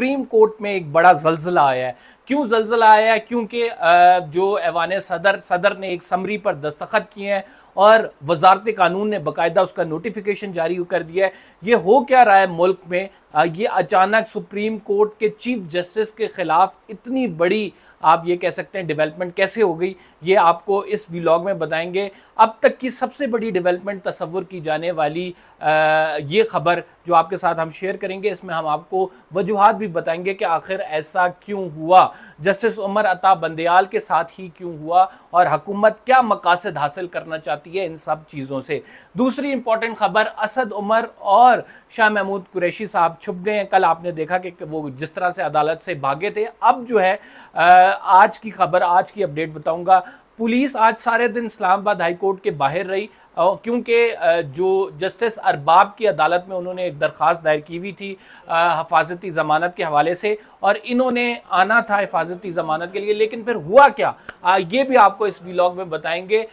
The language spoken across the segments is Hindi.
सुप्रीम कोर्ट में एक बड़ा जलजिला आया है क्यों जलजिला आया है क्योंकि जो ऐवान सदर सदर ने एक समरी पर दस्तखत किए हैं और वजारत कानून ने बाकायदा उसका नोटिफिकेशन जारी कर दिया है ये हो क्या रहा है मुल्क में ये अचानक सुप्रीम कोर्ट के चीफ जस्टिस के ख़िलाफ़ इतनी बड़ी आप ये कह सकते हैं डेवलपमेंट कैसे हो गई ये आपको इस व्लॉग में बताएंगे अब तक की सबसे बड़ी डेवलपमेंट तस्वुर की जाने वाली ये ख़बर जो आपके साथ हम शेयर करेंगे इसमें हम आपको वजूहत भी बताएंगे कि आखिर ऐसा क्यों हुआ जस्टिस उमर अता बंदयाल के साथ ही क्यों हुआ और हकूमत क्या मकासद हासिल करना चाहती है इन सब चीज़ों से दूसरी इंपॉर्टेंट खबर असद उमर और शाह महमूद कुरैशी साहब छुप गए हैं कल आपने देखा कि वो जिस तरह से अदालत से भागे थे अब जो है आज की खबर आज की अपडेट बताऊँगा पुलिस आज सारे दिन इस्लामाबाद हाई कोर्ट के बाहर रही क्योंकि जो जस्टिस अरबाब की अदालत में उन्होंने एक दरख्वास्त दायर की हुई थी हफाजती ज़मानत के हवाले से और इन्होंने आना था हिफाजती ज़मानत के लिए लेकिन फिर हुआ क्या आ, ये भी आपको इस व्लॉग में बताएंगे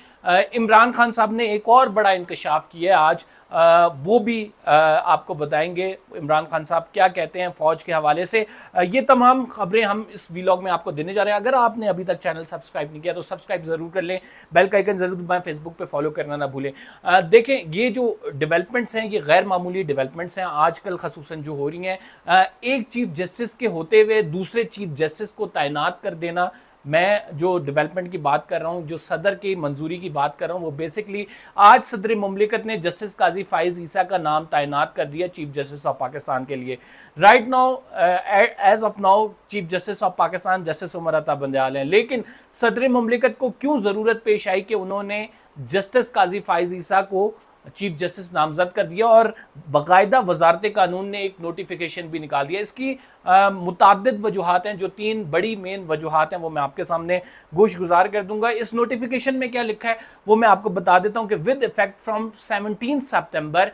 इमरान खान साहब ने एक और बड़ा इंकशाफ किया आज आ, वो भी आ, आपको बताएंगे इमरान खान साहब क्या कहते हैं फ़ौज के हवाले से आ, ये तमाम खबरें हम इस वीलॉग में आपको देने जा रहे हैं अगर आपने अभी तक चैनल सब्सक्राइब नहीं किया तो सब्सक्राइब ज़रूर कर लें बेल का आइकन ज़रूर दबाएँ फेसबुक पे फॉलो करना ना भूलें देखें ये जो डेवलपमेंट्स हैं ये गैर मामूली डेवलपमेंट्स हैं आजकल खसूस जो हो रही हैं एक चीफ जस्टिस के होते हुए दूसरे चीफ जस्टिस को तैनात कर देना मैं जो डेवलपमेंट की बात कर रहा हूँ जो सदर की मंजूरी की बात कर रहा हूँ वो बेसिकली आज सदर ममलिकत ने जस्टिस काजी फाइज ईसा का नाम तैनात कर दिया चीफ जस्टिस ऑफ पाकिस्तान के लिए right now as of now chief justice of Pakistan justice Umar Ata Bandial हैं लेकिन सदर ममलिकत को क्यों ज़रूरत पेश आई कि उन्होंने जस्टिस काजी फाइज ईसा को चीफ जस्टिस नामजद कर दिया और बाकायदा वजारत कानून ने एक नोटिफिकेशन भी निकाल दिया इसकी मुतद वजूहत हैं जो तीन बड़ी मेन वजूहत हैं वो मैं आपके सामने गोश गुजार कर दूंगा इस नोटिफिकेशन में क्या लिखा है वो मैं आपको बता देता हूँ कि with effect from seventeen September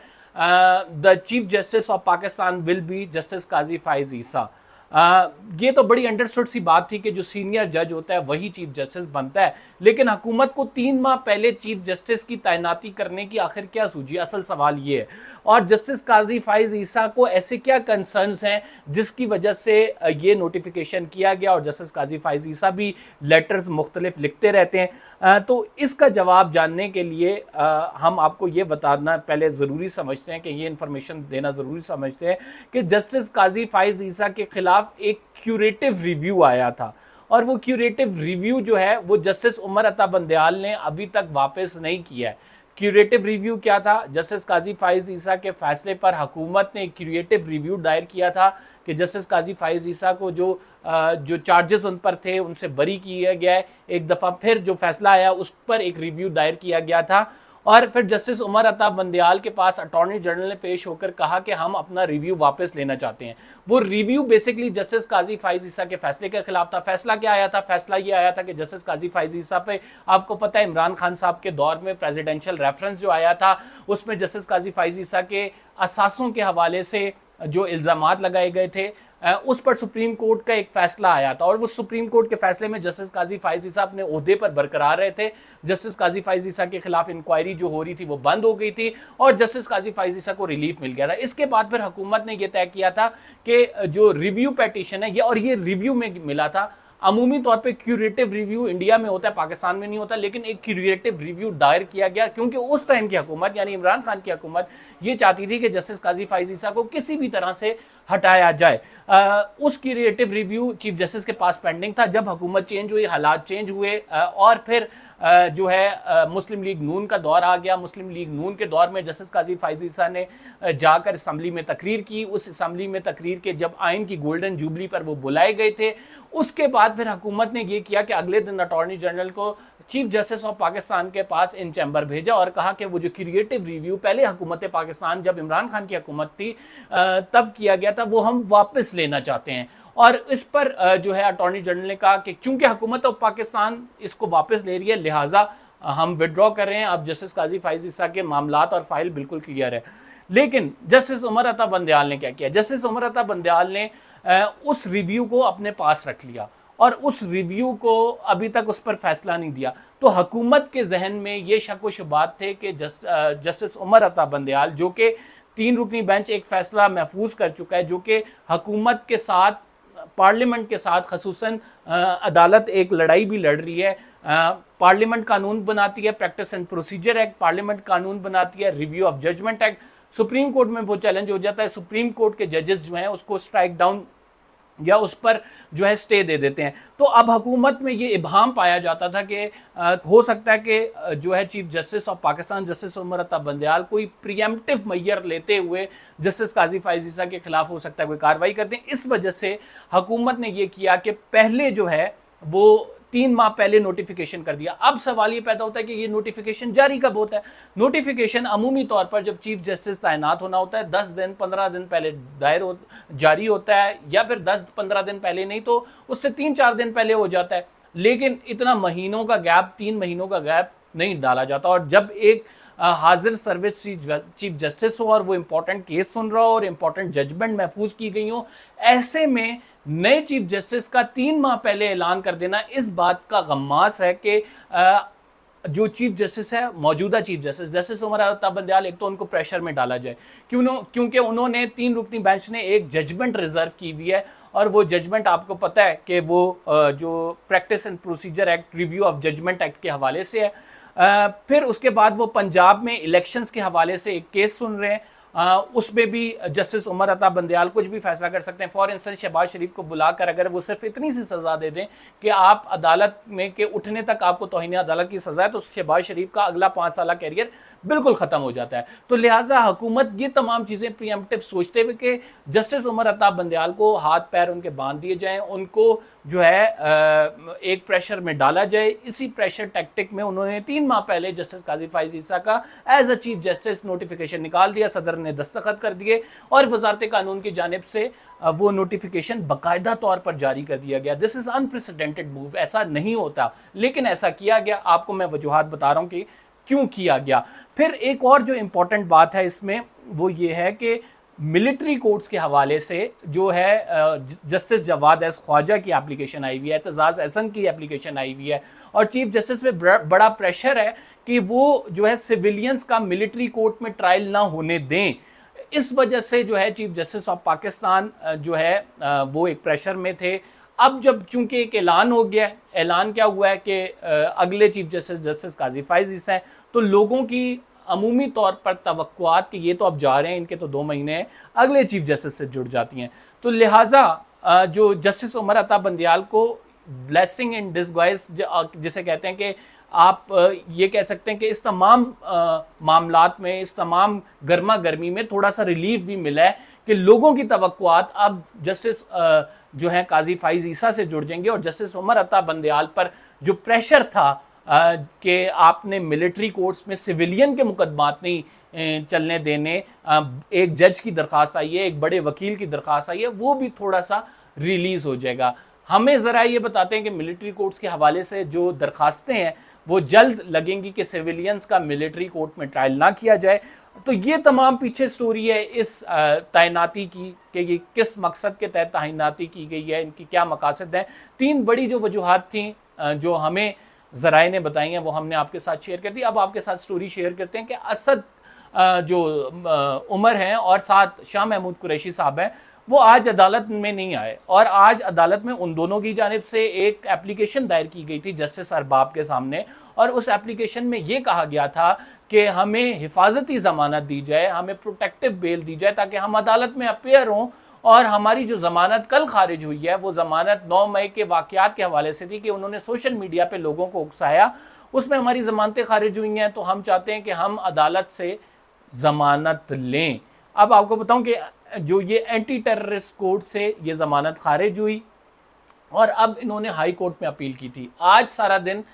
the chief justice of Pakistan will be justice Qazi Faez Isa ah, ये तो बड़ी अंडरस्टूड सी बात थी कि जो सीनियर जज होता है वही चीफ जस्टिस बनता है लेकिन हुकूमत को तीन माह पहले चीफ जस्टिस की तैनाती करने की आखिर क्या सूझी असल सवाल ये है और जस्टिस काजी फाइज ईसा को ऐसे क्या कंसर्न्स हैं जिसकी वजह से ये नोटिफिकेशन किया गया और जस्टिस काजी फाइज ईसा भी लेटर्स मुख्तलिफ लिखते रहते हैं तो इसका जवाब जानने के लिए हम आपको ये बताना पहले ज़रूरी समझते हैं कि ये इन्फॉर्मेशन देना ज़रूरी समझते हैं कि जस्टिस काजी फाइज ईसा के ख़िलाफ़ खिलाफ एक क्यूरेटिव रिव्यू आया था और वो क्यूरेटिव रिव्यू जो है वो जस्टिस उमर अता बंदयाल ने अभी तक वापस नहीं किया है क्यूरेटिव रिव्यू क्या था जस्टिस काजी फाइज ईसा के फैसले पर हुकूमत ने क्यूरेटिव रिव्यू दायर किया था कि जस्टिस काजी फाइज ईसा को जो जो चार्जेस उन पर थे उनसे बरी किया गया है एक दफ़ा फिर जो फैसला आया उस पर एक रिव्यू दायर किया गया था और फिर जस्टिस उमर अताब बंदयाल के पास अटॉर्नी जनरल ने पेश होकर कहा कि हम अपना रिव्यू वापस लेना चाहते हैं वो review basically justice Qazi Faez Isa के फैसले के खिलाफ था फैसला क्या आया था फैसला ये आया था कि जस्टिस काजी फाइज ईसा पे आपको पता है इमरान खान साहब के दौर में प्रेजिडेंशियल रेफरेंस जो आया था उसमें जस्टिस काजी फाइज ईसा के असासों के हवाले से जो इल्ज़ाम लगाए गए थे उस पर सुप्रीम कोर्ट का एक फैसला आया था और वो सुप्रीम कोर्ट के फैसले में जस्टिस काजी साहब अपने अहदे पर बरकरार रहे थे जस्टिस काजी फाइजीसा के खिलाफ इंक्वायरी जो हो रही थी वो बंद हो गई थी और जस्टिस काजी फाइजीसा को रिलीफ मिल गया था इसके बाद फिर हुकूमत ने यह तय किया था कि जो रिव्यू पटिशन है ये और ये रिव्यू में मिला था अमूमी तौर पे क्यूरेटिव रिव्यू इंडिया में होता है पाकिस्तान में नहीं होता लेकिन एक क्यूरेटिव रिव्यू दायर किया गया क्योंकि उस टाइम की हुकूमत यानी इमरान खान की हुकूमत ये चाहती थी कि जस्टिस काजी फाइजीसा को किसी भी तरह से हटाया जाए आ, उस क्यूरेटिव रिव्यू चीफ जस्टिस के पास पेंडिंग था जब हुकूमत चेंज हुई हालात चेंज हुए आ, और फिर जो है मुस्लिम लीग नून का दौर आ गया मुस्लिम लीग नून के दौर में जस्टिस काजी फाइजीसा ने जाकर इसम्बली में तकरीर की उस असम्बली में तकरीर के जब आइन की गोल्डन जूबली पर वो बुलाए गए थे उसके बाद फिर हुकूमत ने ये किया कि अगले दिन अटॉर्नी जनरल को चीफ जस्टिस ऑफ पाकिस्तान के पास इन चैम्बर भेजा और कहा कि वो जो क्रिएटिव रिव्यू पहले हुकूमत पाकिस्तान जब इमरान खान की हुकूमत थी तब किया गया था वो हम वापस लेना चाहते हैं और इस पर जो है अटॉर्नी जनरल ने कहा कि चूंकि हुकूमत ऑफ पाकिस्तान इसको वापस ले रही है लिहाजा हम विदड्रॉ कर रहे हैं अब जस्टिस काजी फाइज के मामला और फाइल बिल्कुल क्लियर है लेकिन जस्टिस उमर अता बंदयाल ने क्या किया जस्टिस उमर अता बंदयाल ने उस रिव्यू को अपने पास रख लिया और उस रिव्यू को अभी तक उस पर फैसला नहीं दिया तो हकूमत के जहन में ये शक व शुबात थे कि जस्टिस उमर अता बंदयाल जो कि तीन रुकनी बेंच एक फैसला महफूज कर चुका है जो कि हकूमत के साथ पार्लियामेंट के साथ खसूस अदालत एक लड़ाई भी लड़ रही है पार्लियामेंट कानून बनाती है practice and procedure act parliament कानून बनाती है review of judgment act Supreme Court में वो चैलेंज हो जाता है सुप्रीम कोर्ट के जजेस जो हैं उसको स्ट्राइक डाउन या उस पर जो है स्टे दे देते हैं तो अब हुकूमत में ये इबहम पाया जाता था कि हो सकता है कि जो है chief justice of Pakistan justice Umar Ata Bandial कोई प्रियमटिव मैयर लेते हुए जस्टिस काजी फायजीसा के ख़िलाफ़ हो सकता है कोई कार्रवाई करते हैं इस वजह से हकूमत ने यह किया कि पहले जो है वो तीन माह पहले नोटिफिकेशन कर दिया अब सवाल ये पैदा होता है कि ये नोटिफिकेशन जारी कब होता है नोटिफिकेशन अमूमी तौर पर जब चीफ जस्टिस तैनात होना होता है दस दिन पंद्रह दिन पहले दायर हो जारी होता है या फिर दस पंद्रह दिन पहले नहीं तो उससे तीन चार दिन पहले हो जाता है लेकिन इतना महीनों का गैप तीन महीनों का गैप नहीं डाला जाता और जब एक हाजिर सर्विस चीफ जस्टिस हो और वो इम्पोर्टेंट केस सुन रहा हो और इम्पोर्टेंट जजमेंट महफूज की गई हो ऐसे में नए चीफ जस्टिस का तीन माह पहले ऐलान कर देना इस बात का गमास है कि जो चीफ जस्टिस है मौजूदा चीफ जस्टिस जस्टिस उमर अता एक तो उनको प्रेशर में डाला जाए क्यों क्योंकि उन्होंने तीन रुकनी बेंच ने एक जजमेंट रिजर्व की हुई है और वो जजमेंट आपको पता है कि वो जो practice and procedure act review of judgment act के हवाले से है फिर उसके बाद वो पंजाब में इलेक्शंस के हवाले से एक केस सुन रहे हैं उसमें भी जस्टिस उमर अता बंदयाल कुछ भी फैसला कर सकते हैं फॉर इंस्टेंस शहबाज शरीफ को बुलाकर अगर वो सिर्फ इतनी सी सज़ा दे दें कि आप अदालत में के उठने तक आपको तोहनी अदालत की सज़ा है तो शहबाज शरीफ का अगला पाँच साल कैरियर बिल्कुल ख़त्म हो जाता है तो लिहाजा हुकूमत ये तमाम चीज़ें प्रियमटिव सोचते हुए कि जस्टिस उमर अताब बंदयाल को हाथ पैर उनके बांध दिए जाएँ उनको जो है एक प्रेशर में डाला जाए इसी प्रेशर टैक्टिक में उन्होंने तीन माह पहले जस्टिस काजी फाइज ईसा का as a chief justice notification निकाल दिया सदर ने दस्तखत कर दिए और वजारत कानून की जानब से वो नोटिफिकेशन बाकायदा तौर पर जारी कर दिया गया दिस इज़ अनप्रेसिडेंटेड मूव ऐसा नहीं होता लेकिन ऐसा किया गया आपको मैं वजूहत बता रहा हूँ कि क्यों किया गया फिर एक और जो इम्पोर्टेंट बात है इसमें वो ये है कि मिलिट्री कोर्ट्स के हवाले से जो है जस्टिस जवाद एस ख्वाजा की एप्लीकेशन आई हुई है एतजाज़ एहसन की एप्लीकेशन आई हुई है और चीफ जस्टिस पे बड़ा प्रेशर है कि वो जो है सिविलियंस का मिलिट्री कोर्ट में ट्रायल ना होने दें इस वजह से जो है चीफ जस्टिस ऑफ पाकिस्तान जो है वो एक प्रेशर में थे अब जब चूंकि एक ऐलान हो गया है ऐलान क्या हुआ है कि अगले चीफ जस्टिस जस्टिस काजी इस हैं तो लोगों की अमूमी तौर पर तो कि ये तो अब जा रहे हैं इनके तो दो महीने हैं अगले चीफ जस्टिस से जुड़ जाती हैं तो लिहाजा जो जस्टिस उमर अता बंदियाल को ब्लेसिंग इन डिसगाइज जिसे कहते हैं कि आप ये कह सकते हैं कि इस तमाम मामला में इस तमाम गर्मा गर्मी में थोड़ा सा रिलीफ भी मिला है कि लोगों की तवक्कुआत अब जस्टिस जो है काजी फाइज ईसा से जुड़ जाएंगे और जस्टिस उमर अता बंदयाल पर जो प्रेशर था कि आपने मिलिट्री कोर्ट्स में सिविलियन के मुकदमात नहीं चलने देने एक जज की दरख्वास्त आई है एक बड़े वकील की दरख्वास्त आई है वो भी थोड़ा सा रिलीज़ हो जाएगा हमें ज़रा ये बताते हैं कि मिलिट्री कोर्ट्स के हवाले से जो दरख्वास्तें हैं वो जल्द लगेंगी कि सिविलियंस का मिलिट्री कोर्ट में ट्रायल ना किया जाए तो ये तमाम पीछे स्टोरी है इस तैनाती की कि ये किस मकसद के तहत तैनाती की गई है इनकी क्या मकासद हैं तीन बड़ी जो वजूहत थी जो हमें ज़राए ने बताई हैं वो हमने आपके साथ शेयर कर दी अब आपके साथ स्टोरी शेयर करते हैं कि असद जो उमर हैं और साथ शाह महमूद कुरैशी साहब हैं वो आज अदालत में नहीं आए और आज अदालत में उन दोनों की जानब से एक एप्लीकेशन दायर की गई थी जस्टिस अरबाब के सामने और उस एप्लीकेशन में ये कहा गया था कि हमें हिफाजती ज़मानत दी जाए हमें प्रोटेक्टिव बेल दी जाए ताकि हम अदालत में अपेयर हों और हमारी जो ज़मानत कल खारिज हुई है वो ज़मानत 9 मई के वाक़ात के हवाले से थी कि उन्होंने सोशल मीडिया पे लोगों को उकसाया उसमें हमारी ज़मानतें खारिज हुई हैं तो हम चाहते हैं कि हम अदालत से ज़मानत लें अब आपको बताऊं कि जो ये एंटी टेररिस्ट कोर्ट से ये ज़मानत खारिज हुई और अब इन्होंने हाई कोर्ट में अपील की थी आज सारा दिन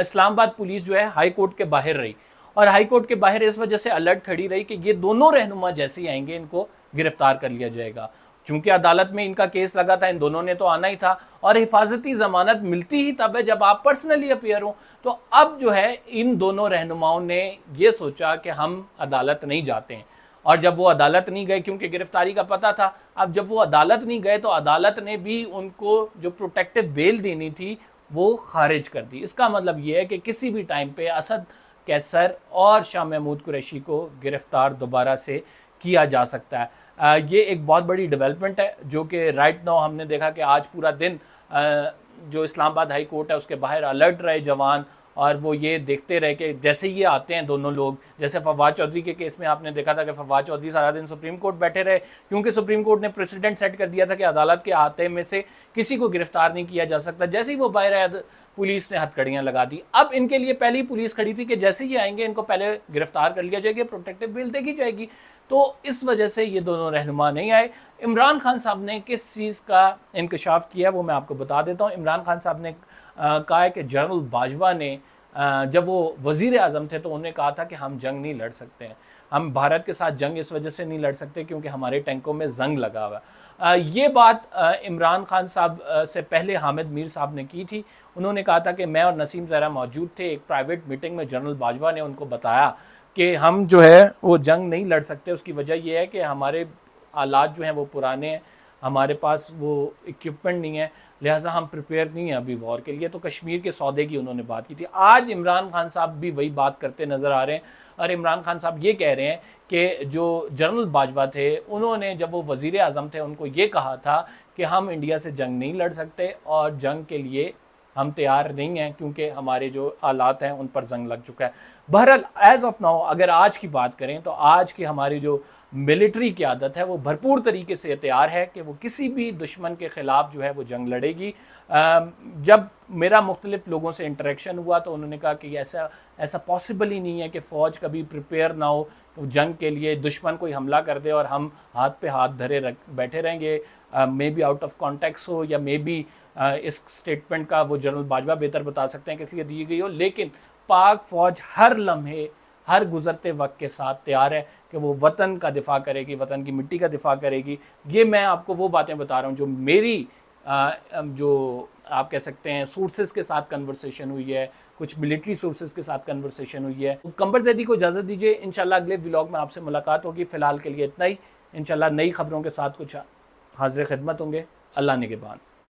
इस्लामाबाद पुलिस जो है हाई कोर्ट के बाहर रही और हाई कोर्ट के बाहर इस वजह से अलर्ट खड़ी रही कि ये दोनों रहनुमा जैसे ही आएंगे इनको गिरफ्तार कर लिया जाएगा क्योंकि अदालत में इनका केस लगा था इन दोनों ने तो आना ही था और हिफाजती जमानत मिलती ही तब है जब आप पर्सनली अपेयर हों तो अब जो है इन दोनों रहनुमाओं ने ये सोचा कि हम अदालत नहीं जाते हैं और जब वो अदालत नहीं गए क्योंकि गिरफ्तारी का पता था अब जब वो अदालत नहीं गए तो अदालत ने भी उनको जो प्रोटेक्टिव बेल देनी थी वो खारिज कर दी इसका मतलब ये है कि किसी भी टाइम पे असद कैसर और शाह महमूद कुरैशी को गिरफ़्तार दोबारा से किया जा सकता है आ, ये एक बहुत बड़ी डेवलपमेंट है जो कि राइट नाउ हमने देखा कि आज पूरा दिन आ, जो इस्लामाबाद हाई कोर्ट है उसके बाहर अलर्ट रहे जवान और वो ये देखते रहे कि जैसे ये आते हैं दोनों लोग जैसे फवाद चौधरी के केस में आपने देखा था कि फवाद चौधरी सारा दिन सुप्रीम कोर्ट बैठे रहे क्योंकि सुप्रीम कोर्ट ने प्रेसिडेंट सेट कर दिया था कि अदालत के आते में से किसी को गिरफ्तार नहीं किया जा सकता जैसे ही वो बाहर पुलिस ने हथकड़ियाँ लगा दी अब इनके लिए पहली पुलिस खड़ी थी कि जैसे ही आएंगे इनको पहले गिरफ्तार कर लिया जाएगा प्रोटेक्टिव बिल देखी जाएगी तो इस वजह से ये दोनों रहनुमा नहीं आए इमरान खान साहब ने किस चीज़ का इंकशाफ किया वो मैं आपको बता देता हूँ इमरान खान साहब ने है कि जनरल बाजवा ने जब वो वज़ी अजम थे तो उन्होंने कहा था कि हम जंग नहीं लड़ सकते हैं हम भारत के साथ जंग इस वजह से नहीं लड़ सकते क्योंकि हमारे टैंकों में जंग लगा हुआ ये बात इमरान खान साहब से पहले हामिद मीर साहब ने की थी उन्होंने कहा था कि मैं और नसीम ज़रा मौजूद थे एक प्राइवेट मीटिंग में जनरल बाजवा ने उनको बताया कि हम जो है वो जंग नहीं लड़ सकते उसकी वजह यह है कि हमारे आलात जो हैं वो पुराने हैं हमारे पास वो इक्विपमेंट नहीं है लिहाजा हम प्रिपेयर नहीं हैं अभी वॉर के लिए तो कश्मीर के सौदे की उन्होंने बात की थी आज इमरान खान साहब भी वही बात करते नज़र आ रहे हैं और इमरान खान साहब ये कह रहे हैं कि जो जनरल बाजवा थे उन्होंने जब वो वज़ी अजम थे उनको ये कहा था कि हम इंडिया से जंग नहीं लड़ सकते और जंग के लिए हम तैयार नहीं हैं क्योंकि हमारे जो आलात हैं उन पर जंग लग चुका है बहरहाल एज ऑफ नाउ अगर आज की बात करें तो आज की हमारी जो मिलिट्री की आदत है वो भरपूर तरीके से तैयार है कि वो किसी भी दुश्मन के ख़िलाफ़ जो है वो जंग लड़ेगी जब मेरा मुख्तलिफ़ लोगों से इंटरेक्शन हुआ तो उन्होंने कहा कि ऐसा ऐसा पॉसिबल ही नहीं है कि फ़ौज कभी प्रिपेयर ना हो तो जंग के लिए दुश्मन कोई हमला कर दे और हम हाथ पे हाथ धरे रख बैठे रहेंगे may be out of context हो या मे बी इस स्टेटमेंट का वो जनरल बाजवा बेहतर बता सकते हैं किस लिए दी गई हो लेकिन पाक फ़ौज हर लम्हे हर गुजरते वक्त के साथ तैयार है कि वो वतन का दिफा करेगी वतन की मिट्टी का दिफा करेगी ये मैं आपको वो बातें बता रहा हूँ जो मेरी आ, जो आप कह सकते हैं सोर्सेज के साथ कन्वर्सेशन हुई है कुछ मिलिट्री सोर्सेज के साथ कन्वर्सेशन हुई है तो कंबर जैदी को इजाज़त दीजिए इन अगले व्लॉग में आपसे मुलाकात होगी फ़िलहाल के लिए इतना ही इन नई खबरों के साथ कुछ हाजिर खिदमत होंगे अल्लाह ने बाद